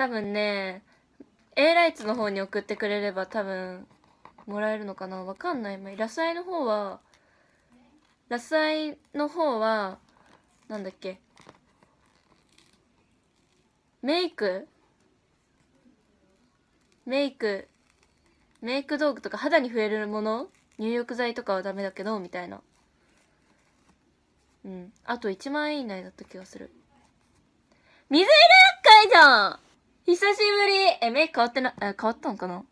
多分ね A ライツの方に送ってくれれば多分もらえるのかなわかんないラスアイの方はラスアイの方はなんだっけメイクメイクメイク道具とか肌に触れるもの入浴剤とかはダメだけどみたいなうんあと1万円以内だった気がする水色厄介じゃん久しぶりえ、メイク変わってな、え、変わったのかな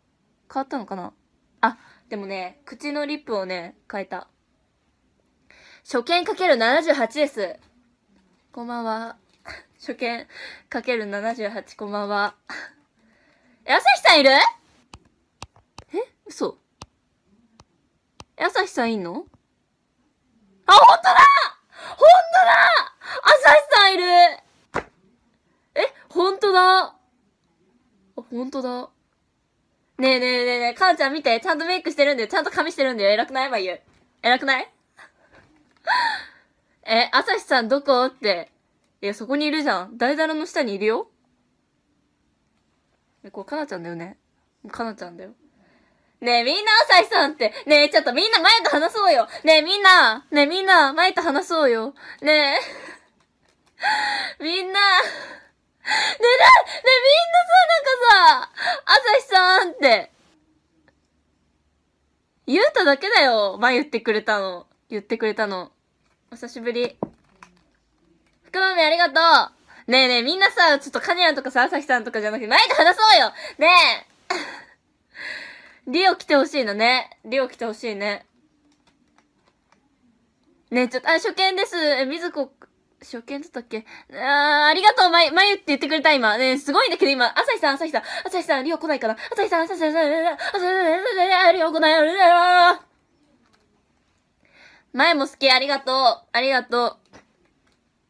変わったのかなあ、でもね、口のリップをね、変えた。初見かける78です。こんばんは。初見かける78、こんばんは。え、朝日さんいるえ嘘え、朝日さんいんのあ、ほんとだほんとだ朝日さんいるえ、ほんとだほんとだ。ねえねえねえねえ、母ちゃん見て、ちゃんとメイクしてるんだよ。ちゃんと髪してるんだよ。偉くないまゆ偉くない え、朝日さんどこって。いや、そこにいるじゃん。台皿の下にいるよ。え、これ、かなちゃんだよね。かなちゃんだよ。ねえ、みんな朝日さんって。ねえ、ちょっとみんな前と話そうよ。ねえ、みんな。ねえ、みんな、前と話そうよ。ねえ。みんな。ね え、ねえ、ねえみんなゆうただけだよ。前言ってくれたの。言ってくれたの。お久しぶり。福豆ありがとう。ねえねえ、みんなさ、ちょっとカニラとかさ、朝日さんとかじゃなくて、前で話そうよねえ リオ来てほしいのね。リオ来てほしいね。ねえ、ちょっと、あ、初見です。え、みずこ、初見だったっけあありがとう、まゆ、まゆって言ってくれた、今。ねすごいんだけど、今、朝日さん、朝日さん、朝日さん、りょう来ないから。朝日さん、朝日さん、朝日さん、朝日さん、りょう来ない、あれ前も好き、ありがとう、ありがと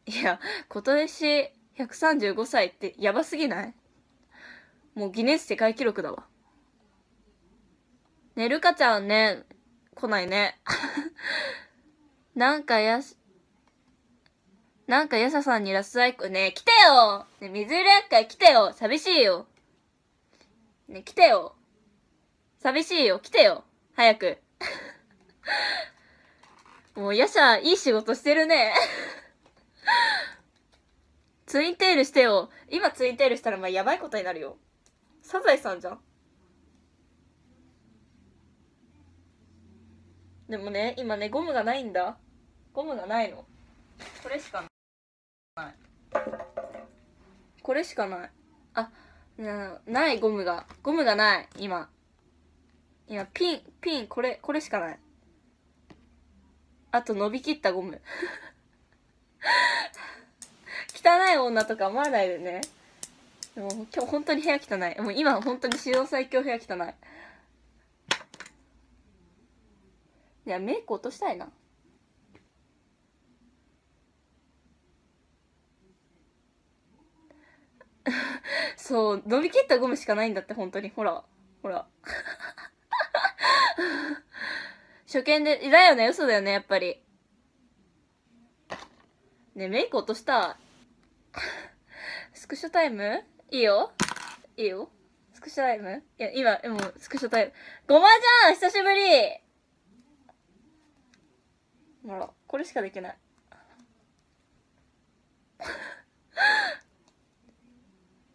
う。いや、今年135歳ってやばすぎないもうギネス世界記録だわ。ね、ルカちゃんね、来ないね。なんかやし、なんかヤサさんにラストアイコン、ねえ、来てよね水色厄っか来てよ寂しいよねえ、来てよ寂しいよ来てよ早く。もうヤシャ、いい仕事してるね。ツインテールしてよ。今ツインテールしたらまあやばいことになるよ。サザエさんじゃん。でもね、今ね、ゴムがないんだ。ゴムがないの。これしかない。これしかないあなないゴムがゴムがない今今ピンピンこれこれしかないあと伸びきったゴム 汚い女とか思わないでねでも今日本当に部屋汚いもう今本当に史上最強部屋汚いいやメイク落としたいな そう、伸びきったゴムしかないんだって、本当に。ほら、ほら。初見で、だよね、嘘だよね、やっぱり。ねメイク落とした。スクショタイムいいよいいよスクショタイムいや、今、でもスクショタイム。ごまじゃん久しぶりほら、これしかできない。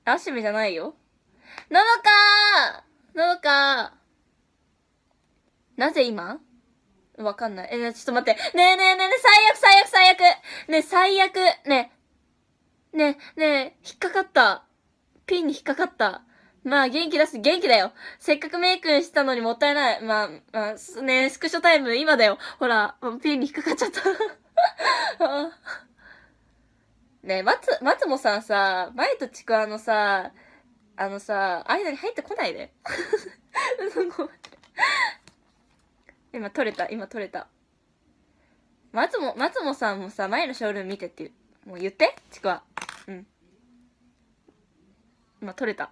アシベじゃないよ。のどかーのどかーなぜ今わかんない。え、ちょっと待って。ねえねえねえねえ、最悪最悪最悪ねえ、最悪ねえ。ねえ、ねえ、引っかかった。ピンに引っかかった。まあ、元気出す、元気だよ。せっかくメイクしたのにもったいない。まあ、まあ、ねえ、スクショタイム今だよ。ほら、ピンに引っかかっちゃった。ねえ、松、松もさんさ、前とちくわのさ、あのさ、間に入ってこないで。今取れた、今取れた。松も、松もさんもさ、前のショールーム見てってう。もう言って、ちくわ。うん。今取れた。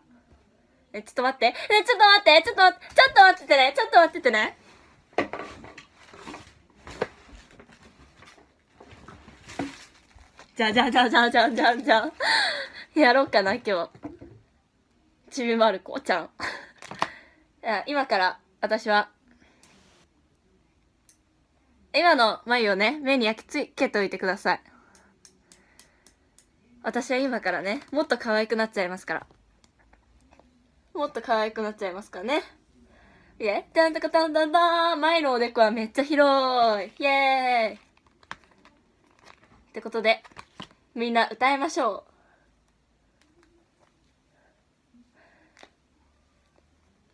え、ちょっと待って。え、ちょっと待って、ちょっと、ちょっと待っててね、ちょっと待っててね。じゃじゃじゃじゃじゃじゃじゃやろうかな、今日。ちびまる子ちゃん。今から、私は、今の眉をね、目に焼き付けておいてください。私は今からね、もっと可愛くなっちゃいますから。もっと可愛くなっちゃいますからね。イェイ。ゃんとかたんだんだん。眉のおでこはめっちゃ広い。イェーイ。ってことでみんな歌いましょう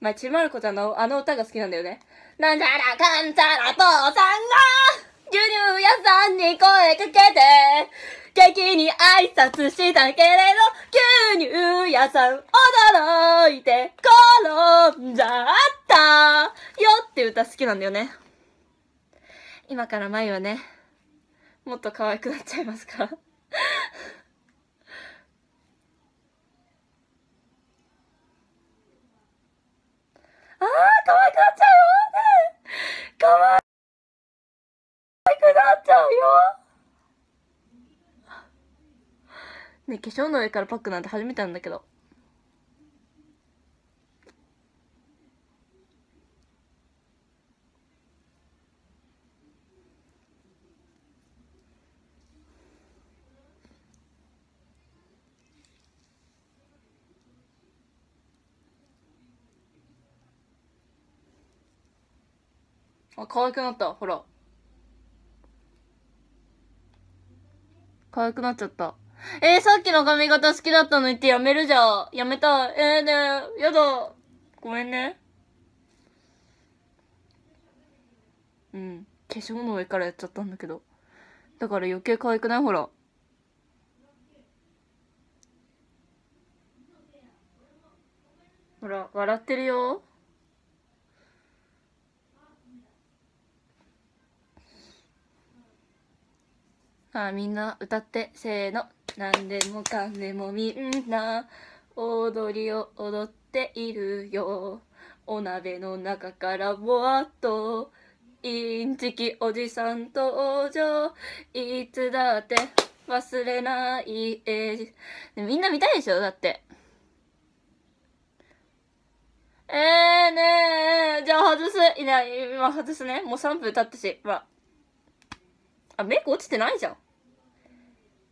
まあ、ちまる子ちゃんのあの歌が好きなんだよね。なんちゃらかんちゃら父さんが、牛乳屋さんに声かけて、劇に挨拶したけれど、牛乳屋さん驚いて転んじゃったよって歌好きなんだよね。今から前はね、もっと可愛くなっちゃいますか ああ可愛くなっちゃうよ、可愛くなっちゃうよね化粧の上からパックなんて始めたんだけどあ、可愛くなった。ほら。可愛くなっちゃった。えー、さっきの髪型好きだったの言ってやめるじゃん。やめたい。えー、ねやだ。ごめんね。うん。化粧の上からやっちゃったんだけど。だから余計可愛くないほら。ほら、笑ってるよ。あみんな歌ってせーの何でもかんでもみんな踊りを踊っているよお鍋の中からぼわっとインチキおじさん登場いつだって忘れないえみんな見たいでしょだってえーねえじゃあ外すいない今外すねもう3分経ったしまああ、メイク落ちてないじゃん。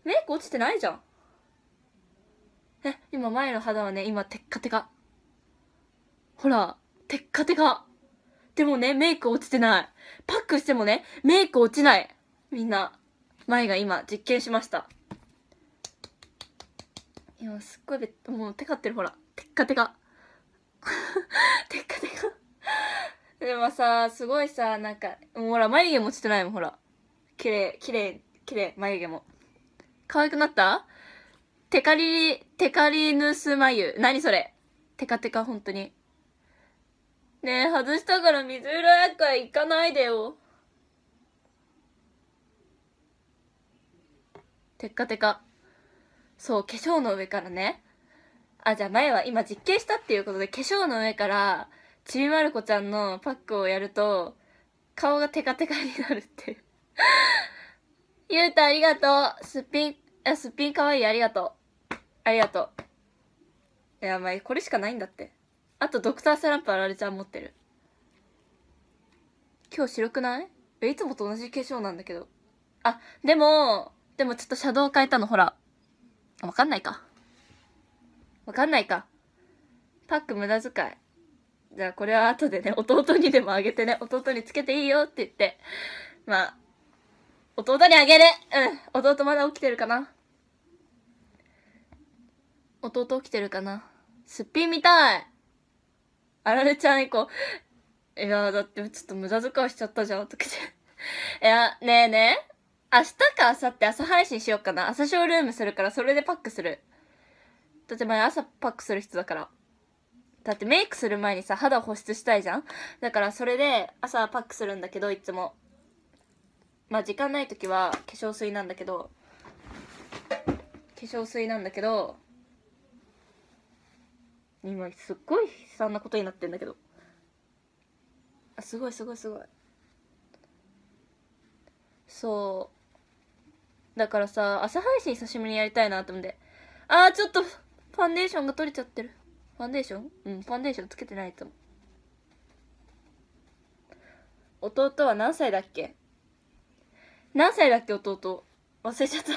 メイク落ちてないじゃん。え、今前の肌はね、今テッカテカ。ほら、テッカテカ。でもね、メイク落ちてない。パックしてもね、メイク落ちない。みんな、前が今実験しました。いや、すっごいべ、もうテカってるほら。テッカテカ。テッカテカ。でもさ、すごいさ、なんか、ほら、眉毛も落ちてないもん、ほら。綺麗、綺麗、綺麗、眉毛も。可愛くなったテカリ、テカリヌス眉。何それテカテカ、本当に。ねえ、外したから水やか介行かないでよ。テッカテカ。そう、化粧の上からね。あ、じゃあ前は今実験したっていうことで、化粧の上から、ちびまる子ちゃんのパックをやると、顔がテカテカになるって ゆうたありがとう。すっぴん、あ、すっぴんかわいい。ありがとう。ありがとう。いや、ばい。これしかないんだって。あと、ドクタースランプあられちゃん持ってる。今日白くないえ、いつもと同じ化粧なんだけど。あ、でも、でもちょっとシャドウ変えたの、ほら。わかんないか。わかんないか。パック無駄遣い。じゃあこれは後でね、弟にでもあげてね、弟につけていいよって言って。まあ、弟にあげるうん弟まだ起きてるかな弟起きてるかなすっぴんみたいあられちゃん以降いやだってちょっと無駄遣いしちゃったじゃんとかいやねえねえ明日か明後日朝配信しよっかな朝ショールームするからそれでパックするだって前朝パックする人だからだってメイクする前にさ肌を保湿したいじゃんだからそれで朝パックするんだけどいつもまあ時間ない時は化粧水なんだけど化粧水なんだけど今すっごい悲惨なことになってんだけどあすごいすごいすごいそうだからさ朝配信久しぶりにやりたいなと思ってああちょっとファンデーションが取れちゃってるファンデーションうんファンデーションつけてないと思う弟は何歳だっけ何歳だっけ弟忘れちゃった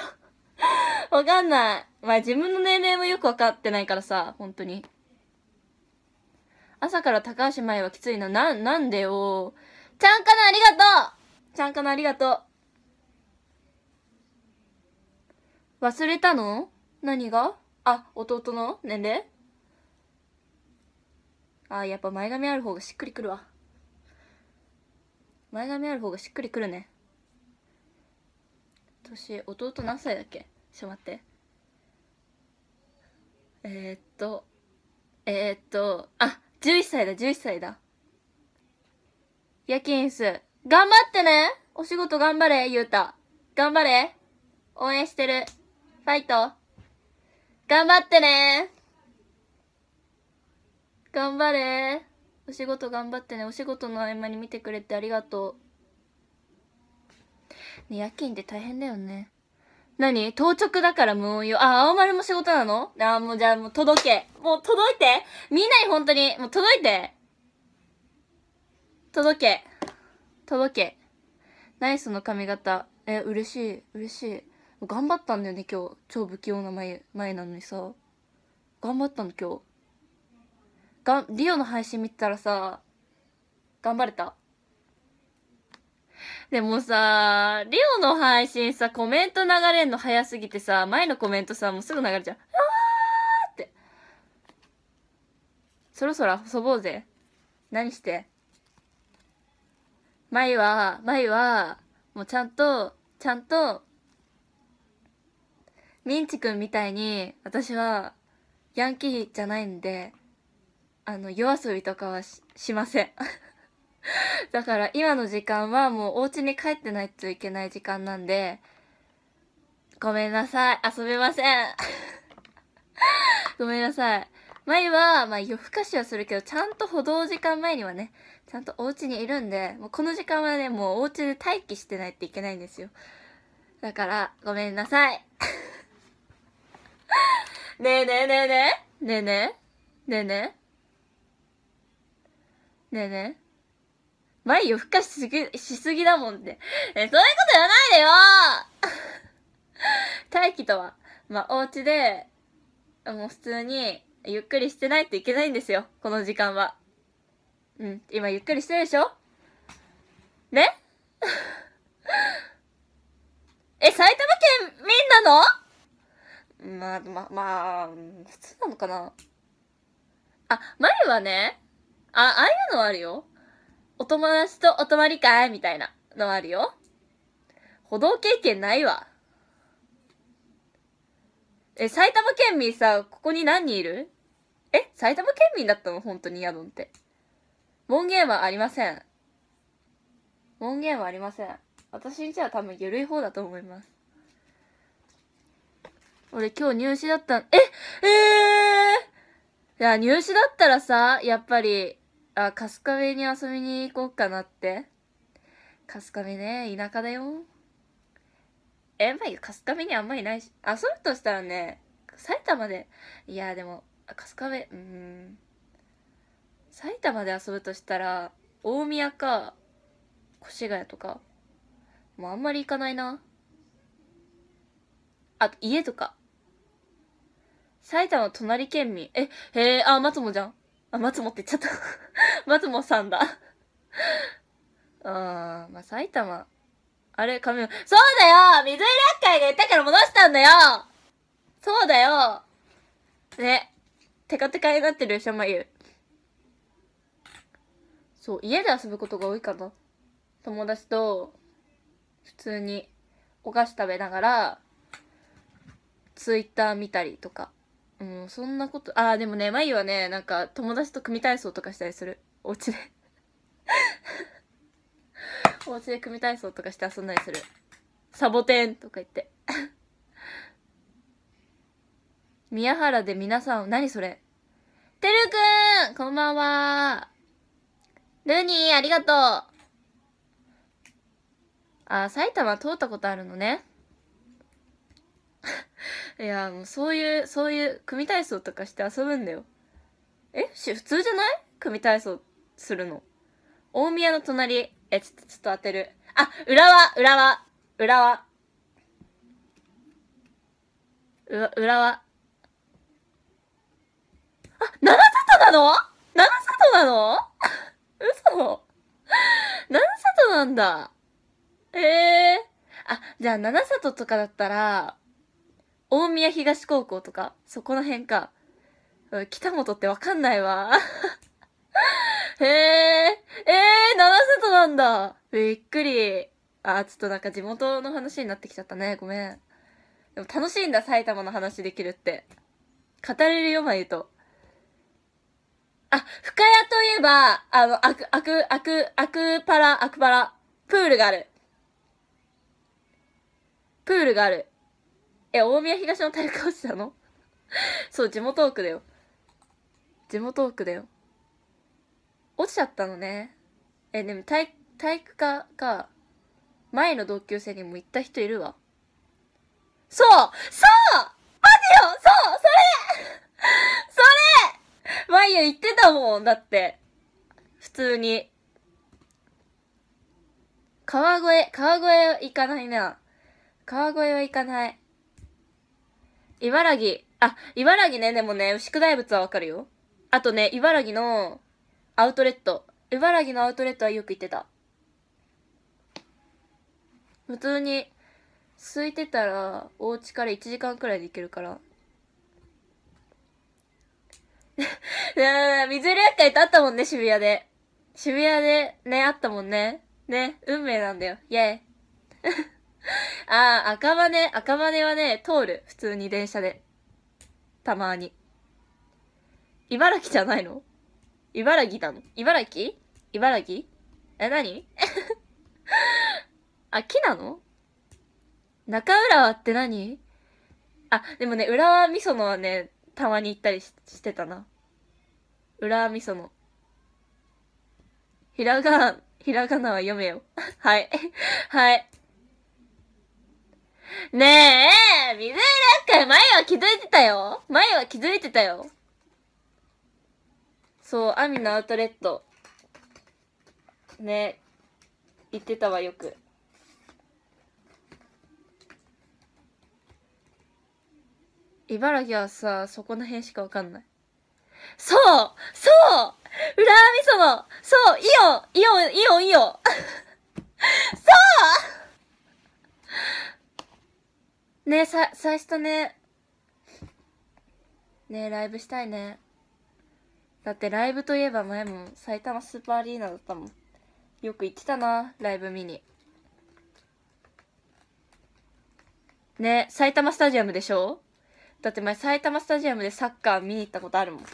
わかんないまあ自分の年齢もよくわかってないからさ本当に朝から高橋舞はきついなななんでよちゃんかなありがとうちゃんかなありがとう忘れたの何があ弟の年齢あやっぱ前髪ある方がしっくりくるわ前髪ある方がしっくりくるね年弟何歳だっけちょっと待ってえー、っとえー、っとあ11歳だ11歳だ夜勤す頑張ってねお仕事頑張れゆうた頑張れ応援してるファイト頑張ってね頑張れお仕事頑張ってねお仕事の合間に見てくれてありがとうね、夜勤って大変だよね。何当直だから無音よ。あ、青丸も仕事なのあ、もうじゃあもう届け。もう届いてみんなに本当に、もう届いて届け。届け。ナイスの髪型。え、嬉しい、嬉しい。頑張ったんだよね、今日。超不器用な前、前なのにさ。頑張ったの、今日。がん、リオの配信見てたらさ、頑張れた。でもさ、リオの配信さ、コメント流れんの早すぎてさ、前のコメントさ、もうすぐ流れちゃう。あーって。そろそろ遊ぼうぜ。何して舞は、舞は、もうちゃんと、ちゃんと、ミンチくんみたいに、私は、ヤンキーじゃないんで、あの、夜遊びとかはし、しません。だから今の時間はもうお家に帰ってないといけない時間なんで、ごめんなさい。遊べません。ごめんなさい。前は、まあ夜更かしはするけど、ちゃんと歩道時間前にはね、ちゃんとお家にいるんで、もうこの時間はね、もうお家で待機してないといけないんですよ。だから、ごめんなさい。ねえねえねえねえ。ねえねえ。ねえねえ。ねえねえ。バイオ孵化しすぎ、しすぎだもんって。え、そういうこと言わないでよ 待機とは、まあ、お家で、もう普通に、ゆっくりしてないといけないんですよ。この時間は。うん。今ゆっくりしてるでしょね え、埼玉県民なのまあ、ま、まあ、普通なのかなあ、前はね、あ、ああいうのはあるよ。お友達とお泊まり会みたいなのあるよ。歩道経験ないわ。え、埼玉県民さ、ここに何人いるえ埼玉県民だったの本当に宿って。門限はありません。門限はありません。私んじゃ多分緩い方だと思います。俺今日入試だったん、ええー、いや、入試だったらさ、やっぱり、あ、カスカベに遊びに行こうかなって。春日部ね、田舎だよ。え、まあ、春日部にあんまりないし、遊ぶとしたらね、埼玉で、いや、でも、カスカベ、うん。埼玉で遊ぶとしたら、大宮か、越谷とか。もうあんまり行かないな。あと、家とか。埼玉隣県民。え、へえ、あ、松本じゃん。あ、松本って言っちゃった 松本さんだあー、まあ、埼玉。あれ、髪、そうだよ水井楽会が言ったから戻したんだよそうだよね。テカテカになってるでしょ、ユ。そう、家で遊ぶことが多いかな。友達と、普通に、お菓子食べながら、ツイッター見たりとか。うん、そんなこと、ああ、でもね、まゆはね、なんか友達と組体操とかしたりする。お家で お家で組体操とかして遊んだりする。サボテンとか言って 宮原で皆さん、何それてるくんこんばんはルニー、ありがとうあ、埼玉通ったことあるのね。いや、もうそういう、そういう組体操とかして遊ぶんだよ。え普通じゃない組体操するの。大宮の隣。え、ちょっと、ちょっと当てる。あ、浦和、浦和、浦和。うわ、浦和。あ、七里なの七里なの 嘘七里なんだ。ええー、あ、じゃあ、七里とかだったら、大宮東高校とか、そこの辺か。うん、北本ってわかんないわ。へえ、ええー、七里なんだ。びっくり。あ、ちょっとなんか地元の話になってきちゃったね。ごめん。でも楽しいんだ、埼玉の話できるって。語れるよ、まうと。あ、深谷といえば、あの、アク、アク、アク、アクパラ、アクパラ、プールがある。プールがある。え、大宮東の体育落ちたの そう、地元奥だよ。地元奥だよ。落ちちゃったのね。え、でも体、体育科か、前の同級生にも行った人いるわ。そうそう待てよそうそれそれマイヤ言ってたもんだって。普通に。川越、川越は行かないな。川越は行かない。茨城、あ、茨城ね、でもね、牛久大仏はわかるよ。あとね、茨城のアウトレット。茨城のアウトレットはよく行ってた。普通に、空いてたら、お家から1時間くらいで行けるから。水流会とあったもんね、渋谷で。渋谷で、ね、あったもんね。ね、運命なんだよ。イェイ。ああ、赤羽、赤羽はね、通る。普通に電車で。たまに。茨城じゃないの茨城なの茨城茨城え、何 あ、木なの中浦和って何あ、でもね、浦和味噌のはね、たまに行ったりしてたな。浦和味噌の。ひらが、ひらがなは読めよ。はい。はい。ねえ、水色かい前は気づいてたよ前は気づいてたよそう、アミのアウトレット。ね行ってたわ、よく。茨城はさ、そこの辺しかわかんない。そうそう裏みそのそうイオンイオンイオンイオン そうねえ、さ、最初ね。ねえ、ライブしたいね。だってライブといえば前も埼玉スーパーアリーナだったもん。よく行ってたな、ライブ見に。ねえ、埼玉スタジアムでしょだって前埼玉スタジアムでサッカー見に行ったことあるもん。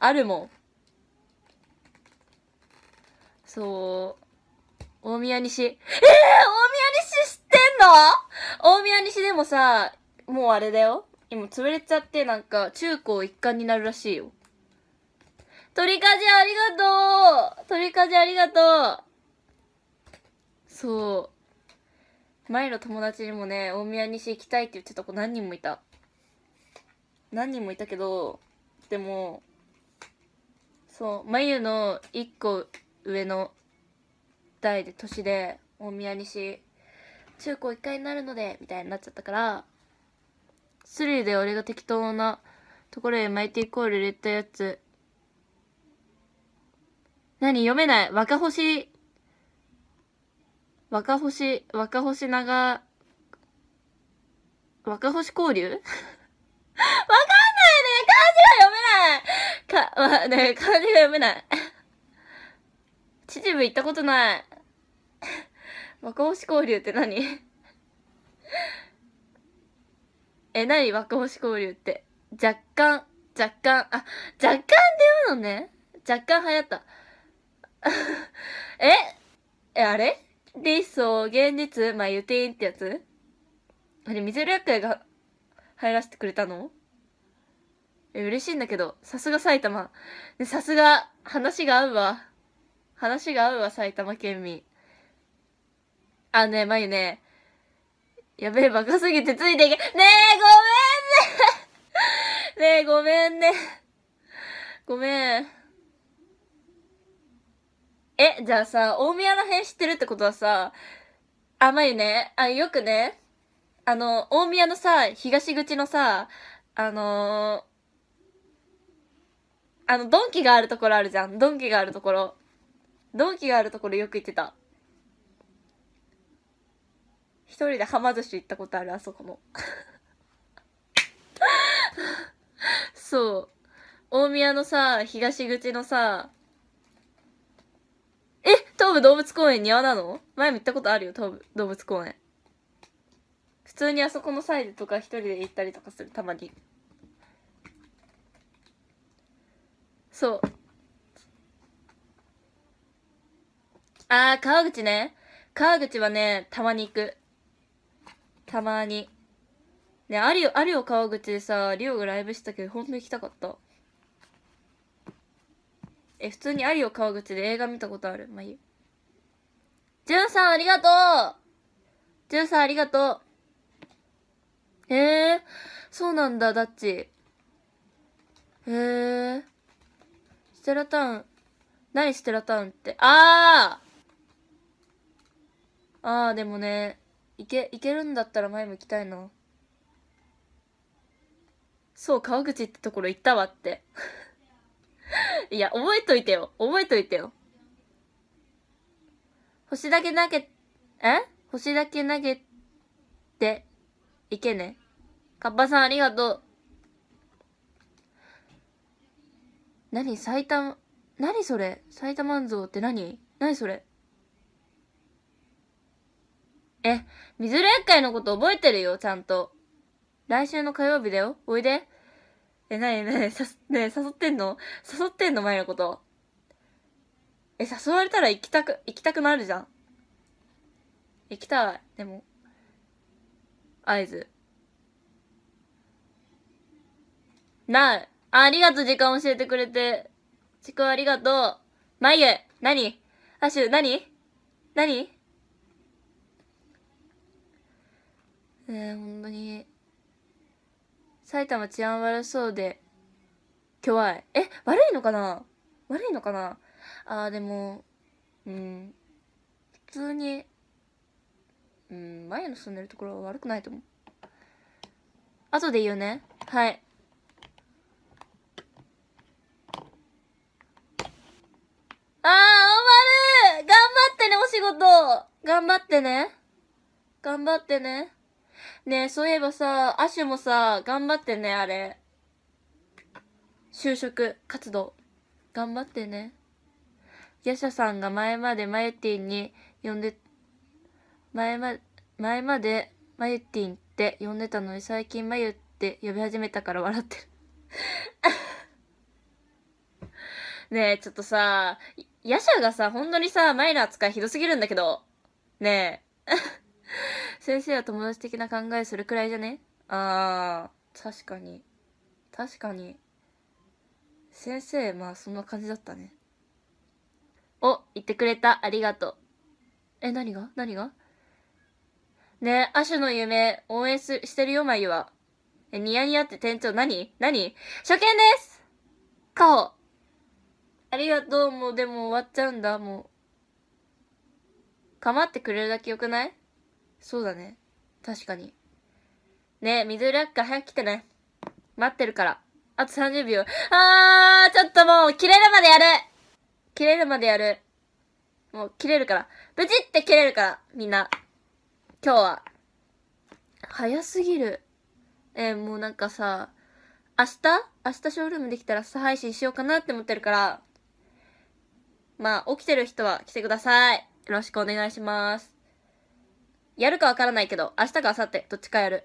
あるもん。そう。大宮西。ええ大宮西でもさ、もうあれだよ。今潰れちゃってなんか中高一貫になるらしいよ。鳥かじありがとう鳥かじありがとうそう。前の友達にもね、大宮西行きたいって言ってた子何人もいた。何人もいたけど、でも、そう、眉の一個上の代で、年で、大宮西中高一回になるので、みたいになっちゃったから、スリーで俺が適当なところへ巻いてイコール入れたやつ。何読めない。若星、若星、若星長、若星交流 わかんないね漢字が読めないか、わ、ね漢字が読めない。秩父行ったことない。和光子交流って何え、何和光子交流って。若干、若干、あ、若干って言うのね。若干流行った。ええ、あれ理想、現実、まあ、ユテていいってやつあれ、水楽屋が入らせてくれたのえ、嬉しいんだけど、さすが埼玉。さすが、話が合うわ。話が合うわ、埼玉県民。あのね、まゆね、やべえ、バカすぎてついていけ、ねえ、ごめんね ねえ、ごめんね。ごめん。え、じゃあさ、大宮ら辺知ってるってことはさ、あ、まゆね、あ、よくね、あの、大宮のさ、東口のさ、あのー、あの、ドンキがあるところあるじゃん。ドンキがあるところ。ドンキがあるところよく行ってた。一人ではま寿司行ったことあるあそこもそう大宮のさ東口のさえ東武動物公園庭なの前も行ったことあるよ東武動物公園普通にあそこのサイズとか一人で行ったりとかするたまにそうあー川口ね川口はねたまに行くたまに。ね、あるよ、あるよ、川口でさ、リオがライブしたけど、本当に行きたかった。え、普通にあるよ、川口で映画見たことある。まあ、いい。じゅんさん、ありがとうじゅんさん、ありがとうへえー、そうなんだ、ダッチ。へえー。ステラタウン。何ステラタウンって。あーあー、でもね、いけいけるんだったら前向きたいなそう川口ってところ行ったわって いや覚えといてよ覚えといてよ星だけ投げえ星だけ投げていけねかっぱさんありがとう何埼玉何それ埼玉像って何何それえ、水連会のこと覚えてるよ、ちゃんと。来週の火曜日だよ。おいで。え、なになに、さ、ね誘ってんの誘ってんの前のこと。え、誘われたら行きたく、行きたくなるじゃん。行きたい。でも、合図。なありがとう、時間教えてくれて。ちくわありがとう。まゆ、なにアシュ、なになにねえ本当に埼玉治安悪そうで怖いえ悪いのかな悪いのかなあーでもうん普通にうん前の住んでるところは悪くないと思う後で言うねはいあー、おまる頑張ってね、お仕事頑張ってね。頑張ってね。ねえ、そういえばさ、アシュもさ、頑張ってね、あれ。就職活動。頑張ってね。ヤシャさんが前までマユティンに呼んで、前ま、前までマユティンって呼んでたのに最近マユって呼び始めたから笑ってる ねえ、ちょっとさ、ヤシャがさ、本当にさ、マイー扱いひどすぎるんだけど。ねえ。先生は友達的な考えするくらいじゃねあー、確かに。確かに。先生、まあそんな感じだったね。お、言ってくれた。ありがとう。え、何が何がねえ、亜種の夢、応援すしてるよ、まゆは。え、ニヤニヤって店長、何何初見です顔。ありがとう、もうでも終わっちゃうんだ、もう。構ってくれるだけよくないそうだね。確かに。ねえ、ッカー早く来てね。待ってるから。あと30秒。あー、ちょっともう、切れるまでやる切れるまでやる。もう、切れるから。ブチって切れるから、みんな。今日は。早すぎる。えー、もうなんかさ、明日明日ショールームできたら再配信しようかなって思ってるから、まあ、起きてる人は来てください。よろしくお願いします。やるかわからないけど、明日か明後日、どっちかやる。